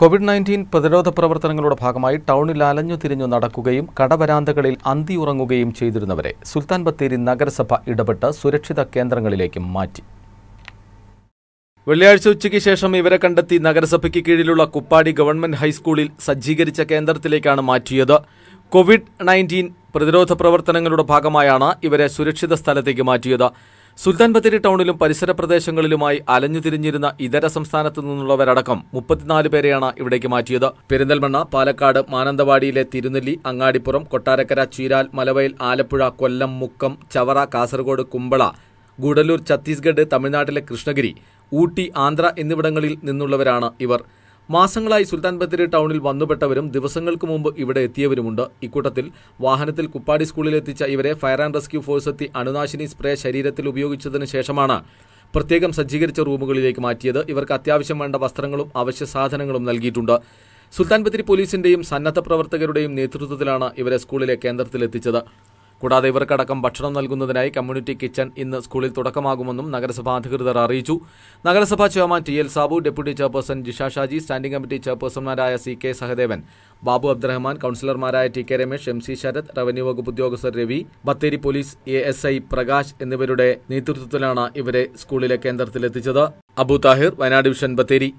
Covid nineteen പ്രതിരോധ പ്രവർത്തനങ്ങളുടെ ഭാഗമായി ടൗണിൽ അലഞ്ഞു തിരിഞ്ഞു നടക്കുകയും കടവരാന്തകളിൽ അന്തിയുറങ്ങുകയും ചെയ്തിരുന്നവരെ സുൽത്താൻ ബത്തേരി നഗരസഭ ഇടപെട്ട് സുരക്ഷിത കേന്ദ്രങ്ങളിലേക്ക് മാറ്റി വെള്ളിയാഴ്ച ഉച്ചയ്ക്ക് ശേഷം ഇവരെ കണ്ടെത്തി നഗരസഭയ്ക്ക് കീഴിലുള്ള കുപ്പാടി ഗവൺമെന്റ് ഹൈസ്കൂളിൽ സജ്ജീകരിച്ച കേന്ദ്രത്തിലേക്കാണ് മാറ്റിയത് കോവിഡ് നയൻറ്റീൻ പ്രതിരോധ പ്രവർത്തനങ്ങളുടെ ഭാഗമായാണ് ഇവരെ സുരക്ഷിത സ്ഥലത്തേക്ക് മാറ്റിയത് സുൽത്താൻ ബത്തേരി ടൗണിലും പരിസര പ്രദേശങ്ങളിലുമായി അലഞ്ഞുതിരിഞ്ഞിരുന്ന ഇതര സംസ്ഥാനത്തു നിന്നുള്ളവരടക്കം മുപ്പത്തിനാല് പേരെയാണ് ഇവിടേക്ക് മാറ്റിയത് പെരിന്തൽമണ്ണ പാലക്കാട് മാനന്തവാടിയിലെ തിരുനെല്ലി അങ്ങാടിപ്പുറം കൊട്ടാരക്കര ചീരാൽ മലവയൽ ആലപ്പുഴ കൊല്ലം മുക്കം ചവറ കാസർഗോഡ് കുമ്പള ഗുഡലൂർ ഛത്തീസ്ഗഡ് തമിഴ്നാട്ടിലെ കൃഷ്ണഗിരി ഊട്ടി ആന്ധ്ര എന്നിവിടങ്ങളിൽ നിന്നുള്ളവരാണ് ഇവർ മാസങ്ങളായി സുൽത്താൻ ബത്തേരി ടൗണിൽ വന്നുപെട്ടവരും ദിവസങ്ങൾക്ക് മുമ്പ് ഇവിടെ എത്തിയവരുമുണ്ട് ഇക്കൂട്ടത്തിൽ വാഹനത്തിൽ കുപ്പാടി സ്കൂളിലെത്തിച്ച ഇവരെ ഫയർ ആൻഡ് റെസ്ക്യൂ ഫോഴ്സ് എത്തി അണുനാശിനി സ്പ്രേ ശരീരത്തിൽ ഉപയോഗിച്ചതിന് ശേഷമാണ് പ്രത്യേകം സജ്ജീകരിച്ച റൂമുകളിലേക്ക് മാറ്റിയത് ഇവർക്ക് അത്യാവശ്യം വേണ്ട വസ്ത്രങ്ങളും അവശ്യ സാധനങ്ങളും നൽകിയിട്ടുണ്ട് സുൽത്താൻ ബത്തേരി പോലീസിന്റെയും സന്നദ്ധ പ്രവർത്തകരുടെയും നേതൃത്വത്തിലാണ് ഇവരെ സ്കൂളിലെ കേന്ദ്രത്തിലെത്തിച്ചത് കൂടാതെ ഇവർക്കടക്കം ഭക്ഷണം നൽകുന്നതിനായി കമ്മ്യൂണിറ്റി കിച്ചൺ ഇന്ന് സ്കൂളിൽ തുടക്കമാകുമെന്നും നഗരസഭാ അധികൃതർ അറിയിച്ചു നഗരസഭാ chairman T L Sabu deputy chairperson Jisha Shaji standing committee ചെയർപേഴ്സൺമാരായ സി കെ സഹദേവൻ ബാബു അബ്ദുറഹ്മാൻ കൌൺസിലർമാരായ T K Ramesh M C Sarath revenue വകുപ്പ് ഉദ്യോഗസ്ഥർ Ravi Bathery police A S I Prakash എന്നിവരുടെ നേതൃത്വത്തിലാണ് ഇവരെ സ്കൂളിലെ കേന്ദ്രത്തിലെത്തിച്ചത് അബു താഹിർ വയനാട് ഡിവിഷൻ ബത്തേരി